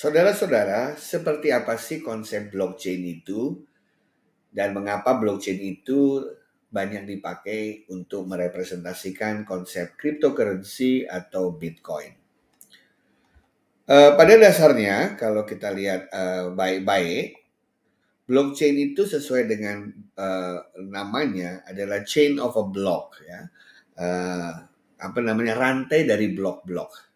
Saudara-saudara, seperti apa sih konsep blockchain itu? Dan mengapa blockchain itu banyak dipakai untuk merepresentasikan konsep cryptocurrency atau Bitcoin? Eh, pada dasarnya, kalau kita lihat eh, baik-baik, blockchain itu sesuai dengan eh, namanya adalah chain of a block, ya. apa namanya rantai dari blok-blok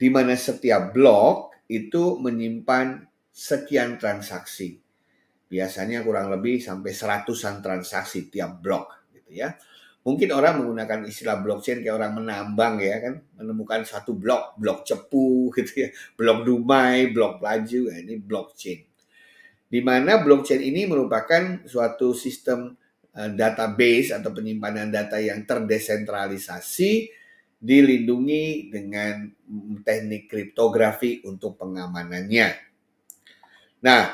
di mana setiap blok itu menyimpan sekian transaksi. Biasanya kurang lebih sampai seratusan transaksi tiap blok gitu ya. Mungkin orang menggunakan istilah blockchain kayak orang menambang ya kan, menemukan satu blok, blok cepu gitu ya, blok dumai, blok laju, ya, ini blockchain. Di mana blockchain ini merupakan suatu sistem eh, database atau penyimpanan data yang terdesentralisasi dilindungi dengan teknik kriptografi untuk pengamanannya. Nah,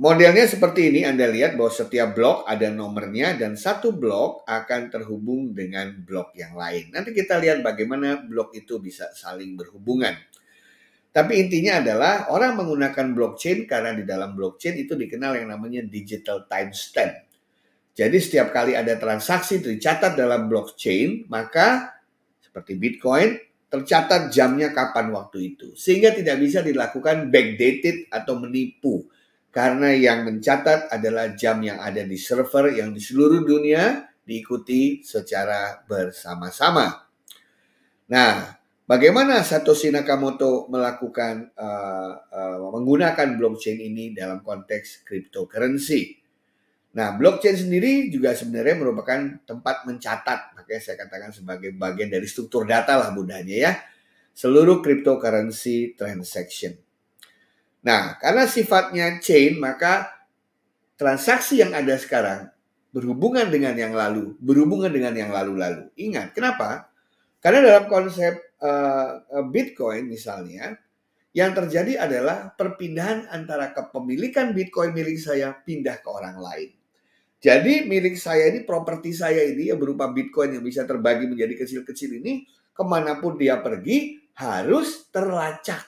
modelnya seperti ini Anda lihat bahwa setiap blok ada nomornya dan satu blok akan terhubung dengan blok yang lain. Nanti kita lihat bagaimana blok itu bisa saling berhubungan. Tapi intinya adalah orang menggunakan blockchain karena di dalam blockchain itu dikenal yang namanya digital timestamp. Jadi setiap kali ada transaksi tercatat dalam blockchain, maka seperti Bitcoin tercatat jamnya kapan waktu itu. Sehingga tidak bisa dilakukan backdated atau menipu. Karena yang mencatat adalah jam yang ada di server yang di seluruh dunia diikuti secara bersama-sama. Nah, bagaimana Satoshi Nakamoto melakukan uh, uh, menggunakan blockchain ini dalam konteks cryptocurrency? Nah, blockchain sendiri juga sebenarnya merupakan tempat mencatat, makanya saya katakan sebagai bagian dari struktur data lah mudahnya ya, seluruh cryptocurrency transaction. Nah, karena sifatnya chain, maka transaksi yang ada sekarang berhubungan dengan yang lalu, berhubungan dengan yang lalu-lalu. Ingat, kenapa? Karena dalam konsep uh, Bitcoin misalnya, yang terjadi adalah perpindahan antara kepemilikan Bitcoin milik saya pindah ke orang lain. Jadi milik saya ini, properti saya ini yang berupa Bitcoin yang bisa terbagi menjadi kecil-kecil ini, kemanapun dia pergi harus terlacak.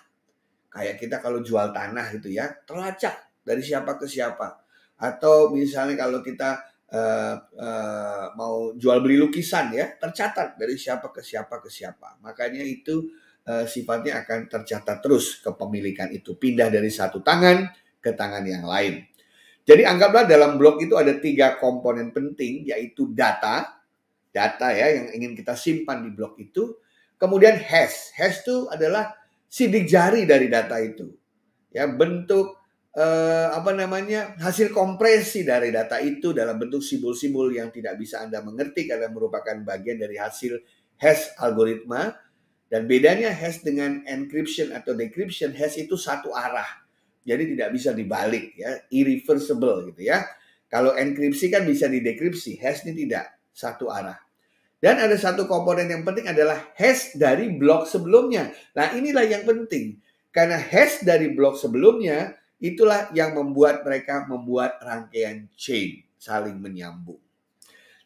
Kayak kita kalau jual tanah gitu ya, terlacak dari siapa ke siapa. Atau misalnya kalau kita uh, uh, mau jual beli lukisan ya, tercatat dari siapa ke siapa ke siapa. Makanya itu uh, sifatnya akan tercatat terus kepemilikan itu. Pindah dari satu tangan ke tangan yang lain. Jadi anggaplah dalam blog itu ada tiga komponen penting yaitu data, data ya yang ingin kita simpan di blog itu. Kemudian hash, hash itu adalah sidik jari dari data itu, ya bentuk eh, apa namanya hasil kompresi dari data itu dalam bentuk simbol-simbol yang tidak bisa anda mengerti karena merupakan bagian dari hasil hash algoritma. Dan bedanya hash dengan encryption atau decryption, hash itu satu arah jadi tidak bisa dibalik ya, irreversible gitu ya. Kalau enkripsi kan bisa didekripsi, hash ini tidak satu arah. Dan ada satu komponen yang penting adalah hash dari blok sebelumnya. Nah, inilah yang penting. Karena hash dari blok sebelumnya itulah yang membuat mereka membuat rangkaian chain saling menyambung.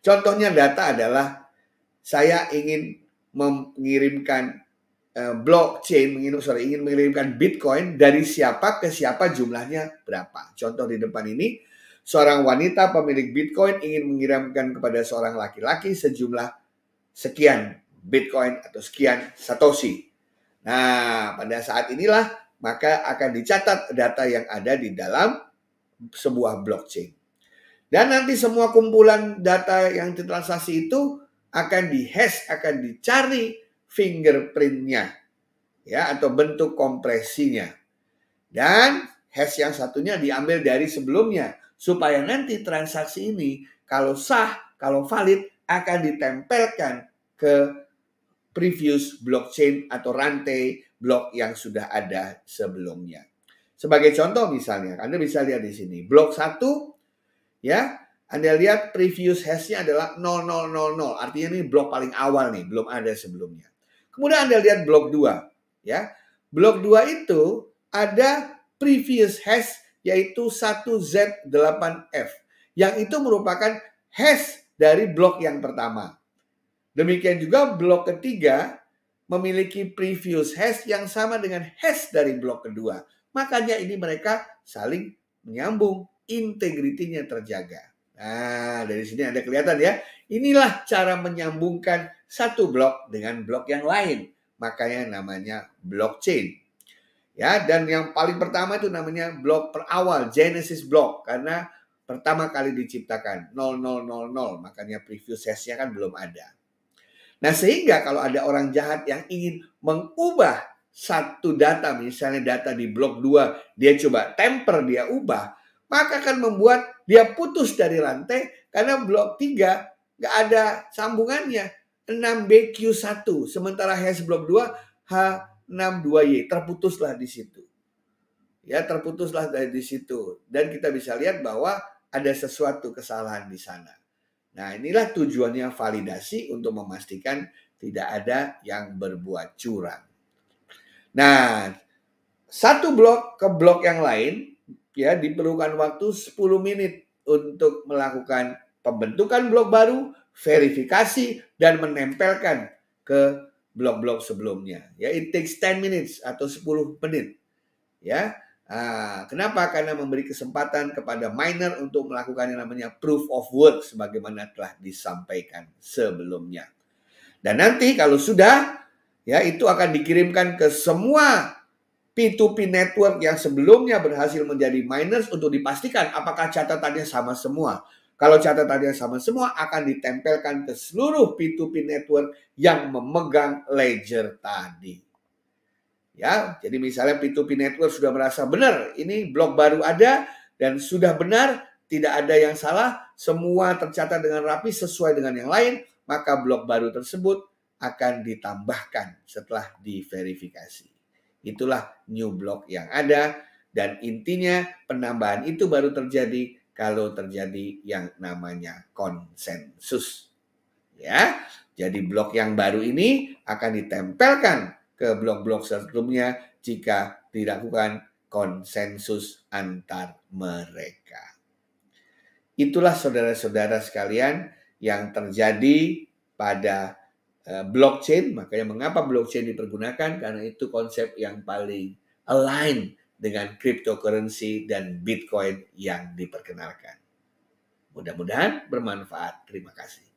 Contohnya data adalah saya ingin mengirimkan Eh, blockchain ingin sorry, ingin mengirimkan Bitcoin dari siapa ke siapa jumlahnya berapa. Contoh di depan ini, seorang wanita pemilik Bitcoin ingin mengirimkan kepada seorang laki-laki sejumlah sekian Bitcoin atau sekian Satoshi. Nah, pada saat inilah maka akan dicatat data yang ada di dalam sebuah blockchain. Dan nanti semua kumpulan data yang ditransaksi itu akan dihash, akan dicari fingerprintnya ya atau bentuk kompresinya. Dan hash yang satunya diambil dari sebelumnya supaya nanti transaksi ini kalau sah, kalau valid akan ditempelkan ke previous blockchain atau rantai blok yang sudah ada sebelumnya. Sebagai contoh misalnya, Anda bisa lihat di sini, blok 1 ya, Anda lihat previous hash-nya adalah 0000, artinya ini blok paling awal nih, belum ada sebelumnya mudah Anda lihat blok 2. Ya. Blok 2 itu ada previous hash yaitu 1Z8F. Yang itu merupakan hash dari blok yang pertama. Demikian juga blok ketiga memiliki previous hash yang sama dengan hash dari blok kedua. Makanya ini mereka saling menyambung, integritinya terjaga. Nah, dari sini Anda kelihatan ya. Inilah cara menyambungkan satu blok dengan blok yang lain. Makanya namanya blockchain. Ya, dan yang paling pertama itu namanya blok perawal, Genesis block karena pertama kali diciptakan 0000, makanya preview sesnya kan belum ada. Nah, sehingga kalau ada orang jahat yang ingin mengubah satu data, misalnya data di blok 2, dia coba temper, dia ubah, maka akan membuat dia putus dari rantai karena blok 3 nggak ada sambungannya 6BQ1 sementara hash blok 2 H62Y terputuslah di situ. Ya, terputuslah dari di situ dan kita bisa lihat bahwa ada sesuatu kesalahan di sana. Nah, inilah tujuannya validasi untuk memastikan tidak ada yang berbuat curang. Nah, satu blok ke blok yang lain ya diperlukan waktu 10 menit untuk melakukan pembentukan blok baru, verifikasi dan menempelkan ke blok-blok sebelumnya. Ya, it takes 10 minutes atau 10 menit. Ya. Nah, kenapa? Karena memberi kesempatan kepada miner untuk melakukan yang namanya proof of work sebagaimana telah disampaikan sebelumnya. Dan nanti kalau sudah ya itu akan dikirimkan ke semua P2P network yang sebelumnya berhasil menjadi miners untuk dipastikan apakah catatannya sama semua. Kalau catatannya sama semua akan ditempelkan ke seluruh P2P network yang memegang ledger tadi. Ya, jadi misalnya P2P network sudah merasa benar, ini blok baru ada dan sudah benar, tidak ada yang salah, semua tercatat dengan rapi sesuai dengan yang lain, maka blok baru tersebut akan ditambahkan setelah diverifikasi. Itulah new block yang ada dan intinya penambahan itu baru terjadi kalau terjadi yang namanya konsensus. Ya. Jadi blok yang baru ini akan ditempelkan ke blok-blok sebelumnya jika dilakukan konsensus antar mereka. Itulah saudara-saudara sekalian yang terjadi pada Eh, blockchain. Makanya mengapa blockchain dipergunakan? Karena itu konsep yang paling align dengan cryptocurrency dan Bitcoin yang diperkenalkan. Mudah-mudahan bermanfaat. Terima kasih.